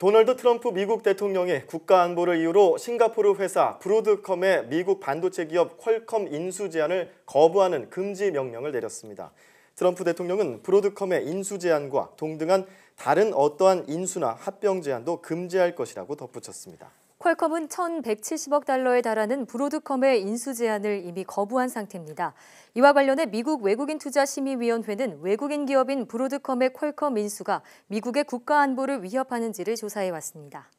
도널드 트럼프 미국 대통령이 국가안보를 이유로 싱가포르 회사 브로드컴의 미국 반도체 기업 퀄컴 인수 제안을 거부하는 금지 명령을 내렸습니다. 트럼프 대통령은 브로드컴의 인수 제한과 동등한 다른 어떠한 인수나 합병 제한도 금지할 것이라고 덧붙였습니다. 퀄컴은 1,170억 달러에 달하는 브로드컴의 인수 제안을 이미 거부한 상태입니다. 이와 관련해 미국 외국인 투자 심의위원회는 외국인 기업인 브로드컴의 퀄컴 인수가 미국의 국가 안보를 위협하는지를 조사해 왔습니다.